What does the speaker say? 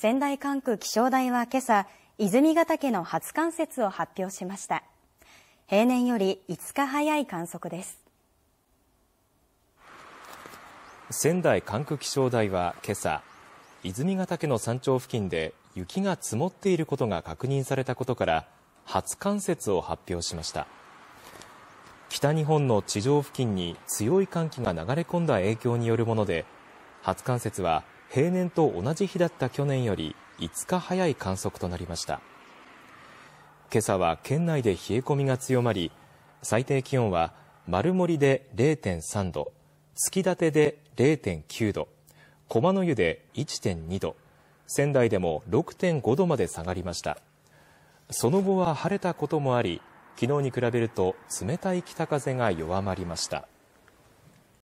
仙台管区気象台は今朝、泉ヶ岳の初冠雪を発表しました。平年より5日早い観測です。仙台管区気象台は今朝、泉ヶ岳の山頂付近で雪が積もっていることが確認されたことから、初冠雪を発表しました。北日本の地上付近に強い寒気が流れ込んだ影響によるもので、初冠雪は平年と同じ日だった去年より5日早い観測となりました。今朝は県内で冷え込みが強まり、最低気温は丸森で0.3度、月立で0.9度、駒の湯で1.2度、仙台でも6.5度まで下がりました。その後は晴れたこともあり、昨日に比べると冷たい北風が弱まりました。